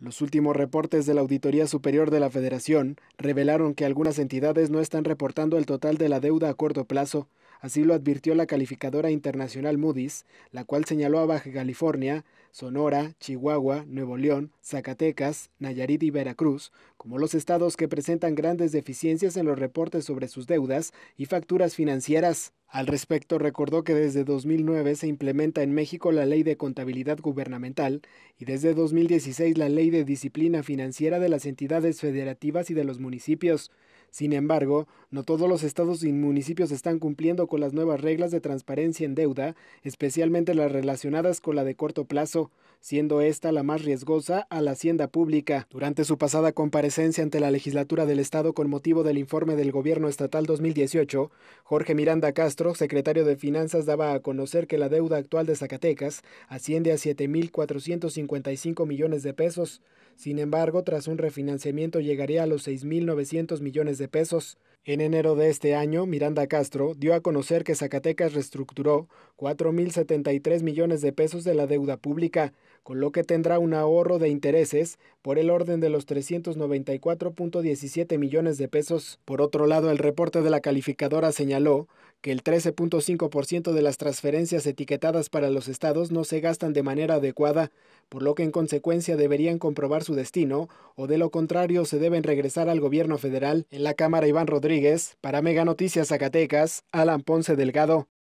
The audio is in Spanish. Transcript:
Los últimos reportes de la Auditoría Superior de la Federación revelaron que algunas entidades no están reportando el total de la deuda a corto plazo, así lo advirtió la calificadora internacional Moody's, la cual señaló a Baja California, Sonora, Chihuahua, Nuevo León, Zacatecas, Nayarit y Veracruz como los estados que presentan grandes deficiencias en los reportes sobre sus deudas y facturas financieras. Al respecto, recordó que desde 2009 se implementa en México la Ley de Contabilidad Gubernamental y desde 2016 la Ley de Disciplina Financiera de las entidades federativas y de los municipios, sin embargo, no todos los estados y municipios están cumpliendo con las nuevas reglas de transparencia en deuda, especialmente las relacionadas con la de corto plazo, siendo esta la más riesgosa a la hacienda pública. Durante su pasada comparecencia ante la legislatura del estado con motivo del informe del gobierno estatal 2018, Jorge Miranda Castro, secretario de Finanzas, daba a conocer que la deuda actual de Zacatecas asciende a 7.455 millones de pesos. Sin embargo, tras un refinanciamiento llegaría a los 6.900 millones de pesos en enero de este año, Miranda Castro dio a conocer que Zacatecas reestructuró 4.073 millones de pesos de la deuda pública, con lo que tendrá un ahorro de intereses por el orden de los 394.17 millones de pesos. Por otro lado, el reporte de la calificadora señaló que el 13.5% de las transferencias etiquetadas para los estados no se gastan de manera adecuada, por lo que en consecuencia deberían comprobar su destino o de lo contrario se deben regresar al gobierno federal. En la Cámara, Iván Rodríguez para Mega Noticias Zacatecas, Alan Ponce Delgado.